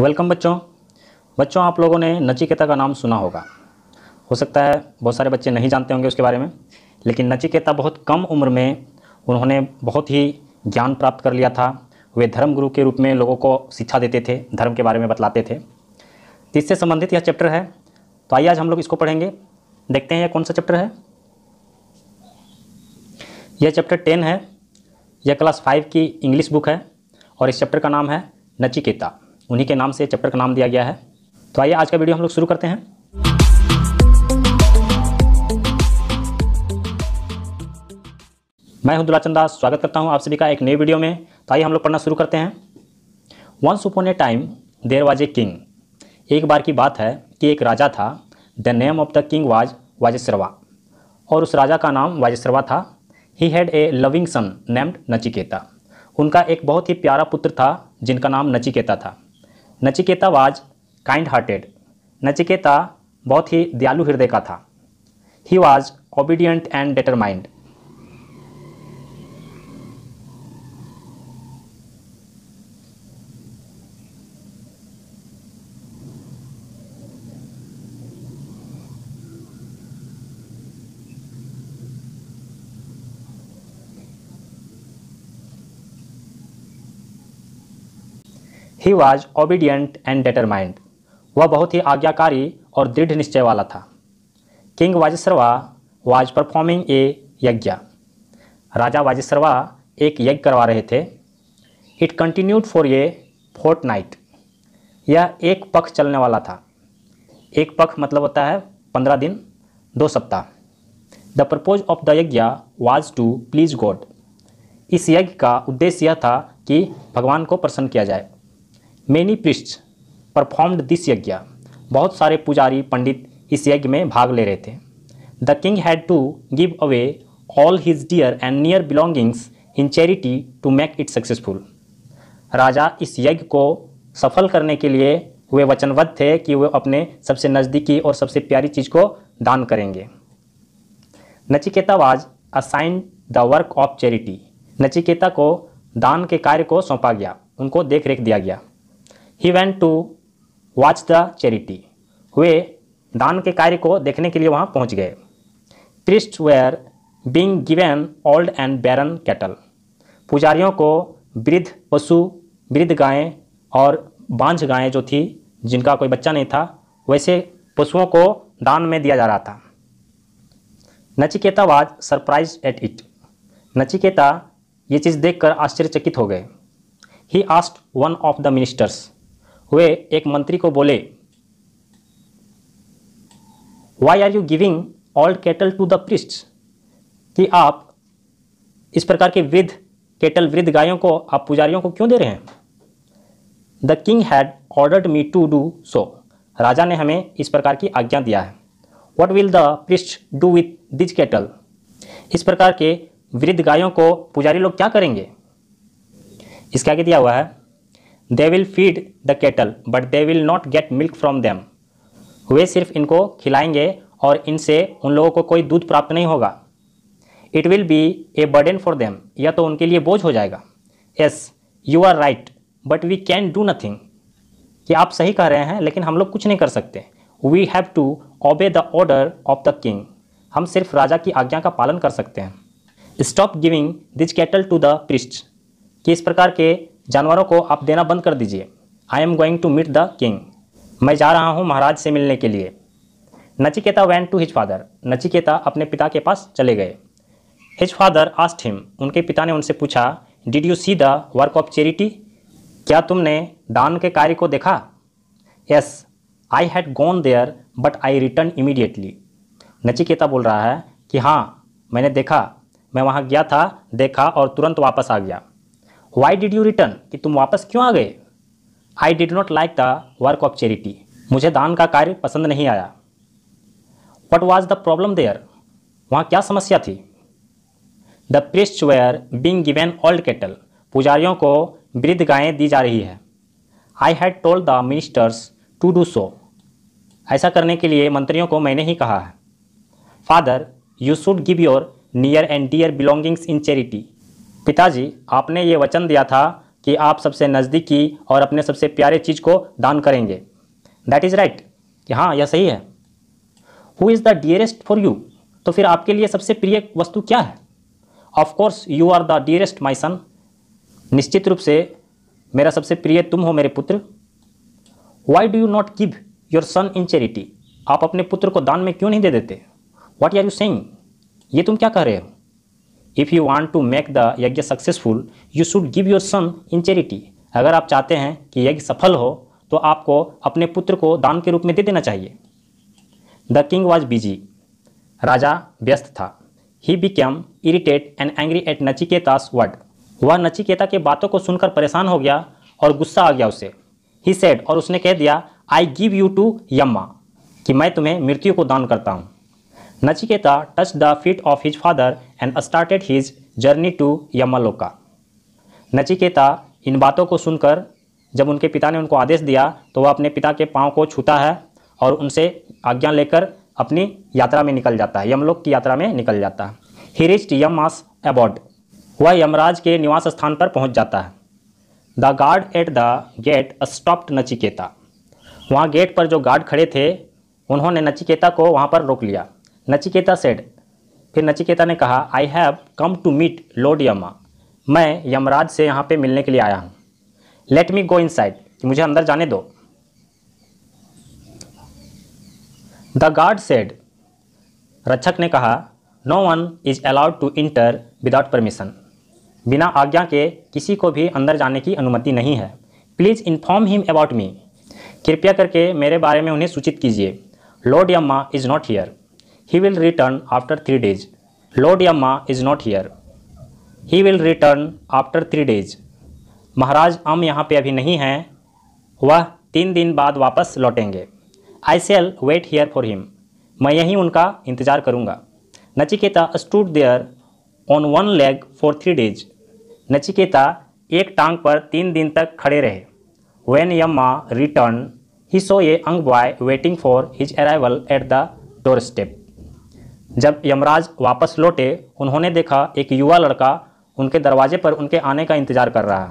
Welcome बच्चों बच्चों आप लोगों ने नचिकेता का नाम सुना होगा हो सकता है बहुत सारे बच्चे नहीं जानते होंगे उसके बारे में लेकिन नचिकेता बहुत कम उम्र में उन्होंने बहुत ही ज्ञान प्राप्त कर लिया था वे धर्म गुरु के रूप में लोगों को शिक्षा देते थे धर्म के बारे में बतलाते थे तो इससे संबंधित यह चैप्टर है तो आइए आज हम लोग इसको पढ़ेंगे देखते हैं यह कौन सा चैप्टर है यह चैप्टर टेन है यह क्लास फाइव की इंग्लिश बुक है और इस चैप्टर का नाम है नचिकेता उन्हीं के नाम से चैप्टर का नाम दिया गया है तो आइए आज का वीडियो हम लोग शुरू करते हैं मैं हूं दुलाचंद दास स्वागत करता हूं आप सभी का एक नई वीडियो में तो आइए हम लोग पढ़ना शुरू करते हैं once upon a time there was a king एक बार की बात है कि एक राजा था the name of the king was Vajashrava और उस राजा का नाम वाजेश्रवा था he had a loving son named Nachiketa उनका एक बहुत ही प्यारा पुत्र था जिनका नाम नचिकेता था Nachiketa was kind hearted Nachiketa बहुत ही दयालु हृदय का था he was obedient and determined he was obedient and determined वह बहुत ही आज्ञाकारी और दृढ़ निश्चय वाला था king Vajashrava was performing a yajna राजा वाजिश्रवा एक यज्ञ करवा रहे थे it continued for a fortnight यह एक पख चलने वाला था एक पख मतलब होता है पंद्रह दिन दो सप्ताह the purpose of the yajna was to please god इस यज्ञ का उद्देश्य यह था कि भगवान को प्रसन्न किया जाए मेनी पृष्ठ परफॉर्म्ड दिस यज्ञ बहुत सारे पुजारी पंडित इस यज्ञ में भाग ले रहे थे the king had to give away all his dear and near belongings in charity to make it successful राजा इस यज्ञ को सफल करने के लिए वे वचनबद्ध थे कि वे अपने सबसे नज़दीकी और सबसे प्यारी चीज़ को दान करेंगे Nachiketa was assign the work of charity Nachiketa को दान के कार्य को सौंपा गया उनको देख रेख दिया गया he went to watch the charity वे दान के कार्य को देखने के लिए वहाँ पहुँच गए priest were being given old and barren cattle पुजारियों को वृद्ध पशु वृद्ध गायें और बांझ गायें जो थी जिनका कोई बच्चा नहीं था वैसे पशुओं को दान में दिया जा रहा था Nachiketa was surprise at it Nachiketa ये चीज़ देखकर आश्चर्यचकित हो गए he asked one of the ministers हुए एक मंत्री को बोले why are you giving old cattle to the priest कि आप इस प्रकार के वृद्ध केटल वृद्ध गायों को आप पुजारियों को क्यों दे रहे हैं the king had ordered me to do so राजा ने हमें इस प्रकार की आज्ञा दिया है what will the priest do with these cattle इस प्रकार के वृद्ध गायों को पुजारी लोग क्या करेंगे इसके आगे दिया हुआ है they will feed the cattle but they will not get milk from them वे सिर्फ इनको खिलाएंगे और इनसे उन लोगों को कोई दूध प्राप्त नहीं होगा it will be a burden for them या तो उनके लिए बोझ हो जाएगा yes you are right but we can do nothing कि आप सही कह रहे हैं लेकिन हम लोग कुछ नहीं कर सकते we have to obey the order of the king हम सिर्फ राजा की आज्ञा का पालन कर सकते हैं stop giving these cattle to the priest कि इस प्रकार के जानवरों को आप देना बंद कर दीजिए I am going to meet the king मैं जा रहा हूँ महाराज से मिलने के लिए Nachiketa went to his father Nachiketa अपने पिता के पास चले गए हिज फादर आस्ट हिम उनके पिता ने उनसे पूछा did you see the work of charity क्या तुमने दान के कार्य को देखा yes I had gone there but I return immediately Nachiketa बोल रहा है कि हाँ मैंने देखा मैं वहाँ गया था देखा और तुरंत वापस आ गया वाई डिड यू रिटर्न कि तुम वापस क्यों आ गए I did not like the work of charity मुझे दान का कार्य पसंद नहीं आया what was the problem there वहाँ क्या समस्या थी the priest were being given old cattle पुजारियों को वृद्ध गायें दी जा रही है I had told the ministers to do so ऐसा करने के लिए मंत्रियों को मैंने ही कहा है father you should give your near and dear belongings in charity पिताजी आपने ये वचन दिया था कि आप सबसे नज़दीकी और अपने सबसे प्यारे चीज़ को दान करेंगे दैट इज़ राइट कि हाँ यह सही है who is the dearest for you तो फिर आपके लिए सबसे प्रिय वस्तु क्या है of course you are the dearest my son निश्चित रूप से मेरा सबसे प्रिय तुम हो मेरे पुत्र why do you not give your son in charity आप अपने पुत्र को दान में क्यों नहीं दे देते वॉट आर यू सेंग ये तुम क्या कह रहे हो if you want to make the yajna successful you should give your son in charity अगर आप चाहते हैं कि यज्ञ सफल हो तो आपको अपने पुत्र को दान के रूप में दे देना चाहिए द किंग वॉज बिजी राजा व्यस्त था he become irritate and angry at Nachiketa's word वह नचिकेता के बातों को सुनकर परेशान हो गया और गुस्सा आ गया उसे ही सेड और उसने कह दिया आई गिव यू टू यम्मा कि मैं तुम्हें मृत्यु को दान करता हूँ Nachiketa touch the feet of his father and started his journey to Yamaloka Nachiketa इन बातों को सुनकर जब उनके पिता ने उनको आदेश दिया तो वह अपने पिता के पाँव को छूता है और उनसे आज्ञा लेकर अपनी यात्रा में निकल जाता है यमलोक की यात्रा में निकल जाता है ही रिस्ट यमास अबॉड वह यमराज के निवास स्थान पर पहुंच जाता है the guard at the gate stopped Nachiketa वहाँ गेट पर जो गार्ड खड़े थे उन्होंने नचिकेता को वहाँ पर रोक लिया नचिकेता सेड फिर नचिकेता ने कहा I have come to meet lord Yama मैं यमराज से यहाँ पे मिलने के लिए आया हूँ लेट मी गो इन साइड मुझे अंदर जाने दो द गार्ड सेड रक्षक ने कहा no one is allowed to enter without permission बिना आज्ञा के किसी को भी अंदर जाने की अनुमति नहीं है please inform him about me कृपया करके मेरे बारे में उन्हें सूचित कीजिए lord Yama is not here He will return after three days. Lord Yama is not here. He will return after three days. महाराज अम यहाँ पे अभी नहीं हैं वह तीन दिन बाद वापस लौटेंगे I shall wait here for him मैं यहीं उनका इंतजार करूँगा Nachiketa stood there on one leg for three days Nachiketa एक टांग पर तीन दिन तक खड़े रहे वेन यम्मा return he saw a young boy waiting for his arrival at the doorstep जब यमराज वापस लौटे उन्होंने देखा एक युवा लड़का उनके दरवाजे पर उनके आने का इंतजार कर रहा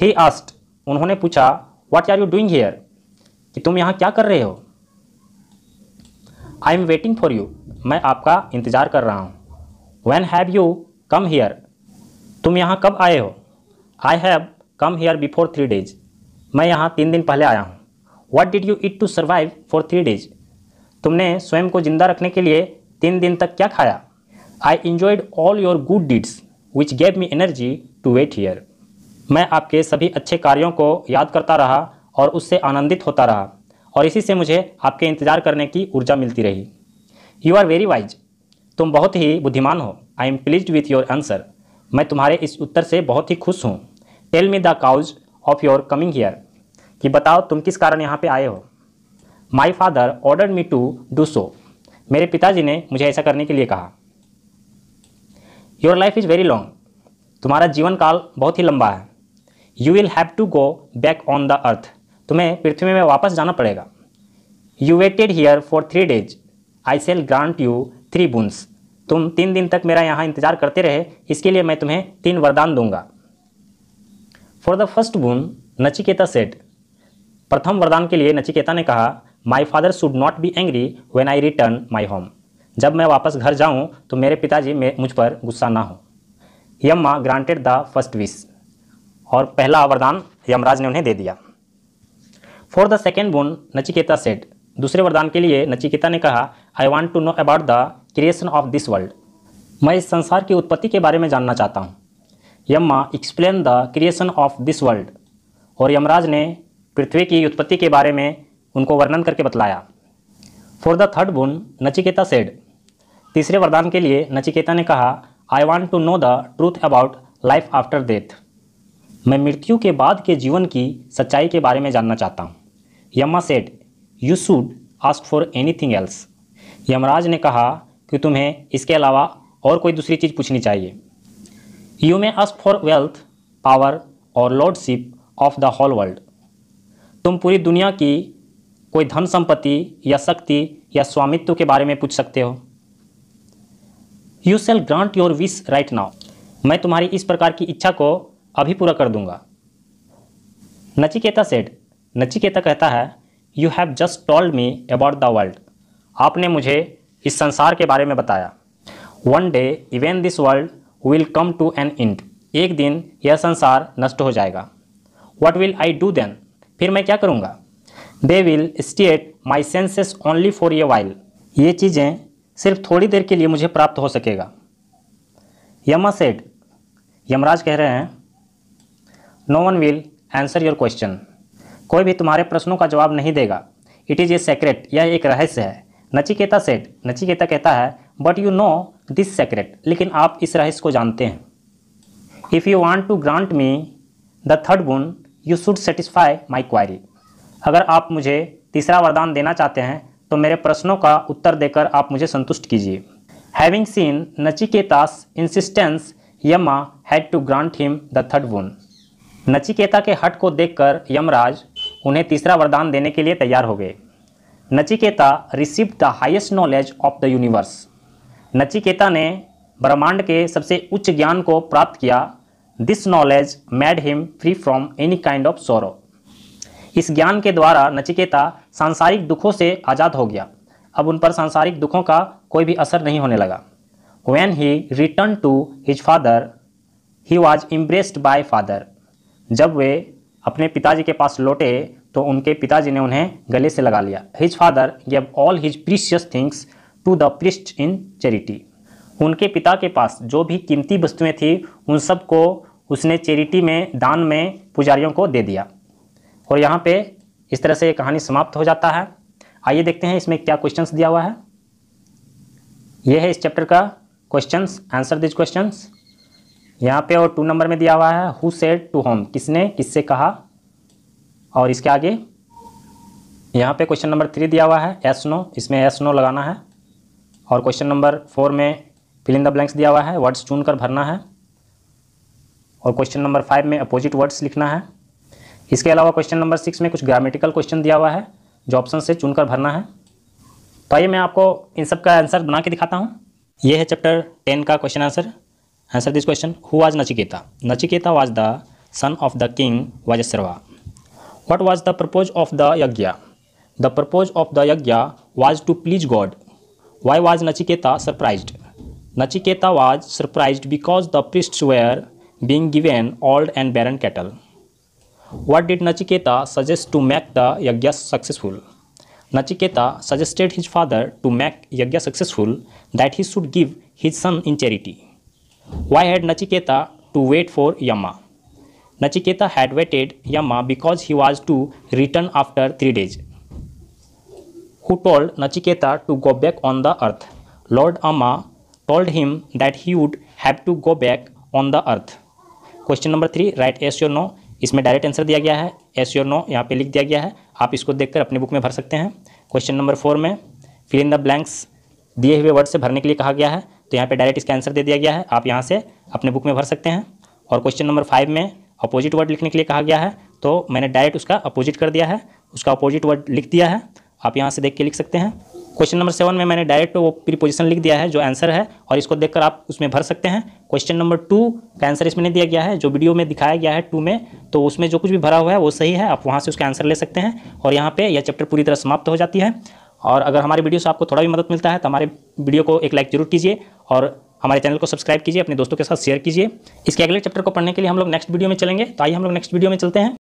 ही आस्ट उन्होंने पूछा what are you doing here कि तुम यहाँ क्या कर रहे हो I am waiting for you मैं आपका इंतज़ार कर रहा हूँ when have you come here तुम यहाँ कब आए हो I have come here before three days मैं यहाँ तीन दिन पहले आया हूँ what did you eat to survive for three days तुमने स्वयं को जिंदा रखने के लिए तीन दिन तक क्या खाया I enjoyed all your good deeds which gave me energy to wait here मैं आपके सभी अच्छे कार्यों को याद करता रहा और उससे आनंदित होता रहा और इसी से मुझे आपके इंतजार करने की ऊर्जा मिलती रही यू आर वेरी वाइज तुम बहुत ही बुद्धिमान हो I am pleased with your answer मैं तुम्हारे इस उत्तर से बहुत ही खुश हूँ tell me the cause of your coming here कि बताओ तुम किस कारण यहाँ पे आए हो my father order me to do so मेरे पिताजी ने मुझे ऐसा करने के लिए कहा your life is very long तुम्हारा जीवन काल बहुत ही लंबा है you will have to go back on the earth तुम्हें पृथ्वी में वापस जाना पड़ेगा you waited here for three days I shall grant you three boons तुम तीन दिन तक मेरा यहाँ इंतजार करते रहे इसके लिए मैं तुम्हें तीन वरदान दूंगा फॉर द फर्स्ट बुन नचिकेता सेट प्रथम वरदान के लिए नचिकेता ने कहा my father should not be angry when I return my home जब मैं वापस घर जाऊँ तो मेरे पिताजी मुझ पर गुस्सा ना हो यम्मा ग्रांटेड द फर्स्ट विश और पहला वरदान यमराज ने उन्हें दे दिया for the second boon Nachiketa said दूसरे वरदान के लिए नचिकेता ने कहा I want to know about the creation of this world मैं इस संसार की उत्पत्ति के बारे में जानना चाहता हूँ Yama explain the creation of this world और यमराज ने पृथ्वी की उत्पत्ति के बारे में उनको वर्णन करके बतलाया फॉर द थर्ड बुन नचिकेता सेड तीसरे वरदान के लिए नचिकेता ने कहा I want to know the truth about life after death मैं मृत्यु के बाद के जीवन की सच्चाई के बारे में जानना चाहता हूँ Yama said you should ask for anything else Yamraj ने कहा कि तुम्हें इसके अलावा और कोई दूसरी चीज़ पूछनी चाहिए you may ask for wealth power और lordship of the whole world तुम पूरी दुनिया की कोई धन संपत्ति या शक्ति या स्वामित्व के बारे में पूछ सकते हो you shall grant your wish right now मैं तुम्हारी इस प्रकार की इच्छा को अभी पूरा कर दूंगा नचिकेता सेड नचिकेता कहता है you have just told me about the world आपने मुझे इस संसार के बारे में बताया one day even this world will come to an end एक दिन यह संसार नष्ट हो जाएगा what will I do then फिर मैं क्या करूँगा they will state my senses only for a while ये चीज़ें सिर्फ थोड़ी देर के लिए मुझे प्राप्त हो सकेगा यमा सेट यमराज कह रहे हैं no one will answer your question कोई भी तुम्हारे प्रश्नों का जवाब नहीं देगा इट इज़ ए सेक्रेट यह एक रहस्य है नचिकेता सेट नचिकेता कहता है but you know this secret लेकिन आप इस रहस्य को जानते हैं if you want to grant me the third boon you should satisfy my query अगर आप मुझे तीसरा वरदान देना चाहते हैं तो मेरे प्रश्नों का उत्तर देकर आप मुझे संतुष्ट कीजिए having seen Nachiketa's insistence Yama had to grant him the third one Nachiketa के हट को देखकर यमराज उन्हें तीसरा वरदान देने के लिए तैयार हो गए Nachiketa receive the highest knowledge of the universe Nachiketa ने ब्रह्मांड के सबसे उच्च ज्ञान को प्राप्त किया this knowledge made him free from any kind of sorrow इस ज्ञान के द्वारा नचिकेता सांसारिक दुखों से आज़ाद हो गया अब उन पर सांसारिक दुखों का कोई भी असर नहीं होने लगा when he return to his father he was embraced by father जब वे अपने पिताजी के पास लौटे तो उनके पिताजी ने उन्हें गले से लगा लिया his father gave all his precious things to the priest in charity उनके पिता के पास जो भी कीमती वस्तुएं थी उन सबको उसने चैरिटी में दान में पुजारियों को दे दिया और यहाँ पे इस तरह से ये कहानी समाप्त हो जाता है आइए देखते हैं इसमें क्या क्वेश्चंस दिया हुआ है ये है इस चैप्टर का क्वेश्चंस आंसर दिज क्वेश्चंस यहाँ पे और टू नंबर में दिया हुआ है हु सेड टू होम किसने किससे कहा और इसके आगे यहाँ पे क्वेश्चन नंबर थ्री दिया हुआ है एस नो इसमें एस नो लगाना है और क्वेश्चन नंबर फोर में फिलिंग द ब्लैंक्स दिया हुआ है वर्ड्स चुन कर भरना है और क्वेश्चन नंबर फाइव में अपोजिट वर्ड्स लिखना है इसके अलावा क्वेश्चन नंबर सिक्स में कुछ ग्रामेटिकल क्वेश्चन दिया हुआ है जो ऑप्शन से चुनकर भरना है तो आइए मैं आपको इन सब का आंसर बना के दिखाता हूँ ये है चैप्टर टेन का question answer answer this question who was Nachiketa Nachiketa was the son of the king was सर्वा what was the purpose of the yajna the purpose of the yajna was to please God why was Nachiketa surprised Nachiketa was surprised because the priest were being given old and barren cattle What did Nachiketa suggest to make the Yajna successful? Nachiketa suggested his father to make Yajna successful that he should give his son in charity. Why had Nachiketa to wait for Yama? Nachiketa had waited Yama because he was to return after three days. Who told Nachiketa to go back on the earth? Lord Amma told him that he would have to go back on the earth. Question number three, write yes or no. इसमें direct answer दिया गया है S your no यहाँ पे लिख दिया गया है आप इसको देखकर अपने बुक में भर सकते हैं क्वेश्चन नंबर फोर में फिल इन द ब्लैंक्स दिए हुए वर्ड से भरने के लिए कहा गया है तो यहाँ पे डायरेक्ट इसका आंसर दे दिया गया है आप यहाँ से अपने बुक में भर सकते हैं और क्वेश्चन नंबर फाइव में अपोजिट वर्ड लिखने के लिए कहा गया है तो मैंने डायरेक्ट उसका अपोजिट कर दिया है उसका अपोजिट वर्ड लिख दिया है आप यहाँ से देख के लिख सकते हैं क्वेश्चन नंबर सेवन में मैंने डायरेक्ट वो प्रीपोजिशन लिख दिया है जो आंसर है और इसको देखकर आप उसमें भर सकते हैं क्वेश्चन नंबर टू का आंसर इसमें नहीं दिया गया है जो वीडियो में दिखाया गया है टू में तो उसमें जो कुछ भी भरा हुआ है वो सही है आप वहाँ से उसका आंसर ले सकते हैं और यहाँ पर यह चैप्टर पूरी तरह समाप्त हो जाती है और अगर हमारे वीडियो से आपको थोड़ा भी मदद मिलता है तो हमारे वीडियो को एक लाइक जरूर कीजिए और हमारे चैनल को सब्सक्राइब कीजिए अपने दोस्तों के साथ शेयर कीजिए इसके अगले चैप्टर को पढ़ने के लिए हम लोग नेक्स्ट वीडियो में चलेंगे तो आइए हम लोग नेक्स्ट वीडियो में चलते हैं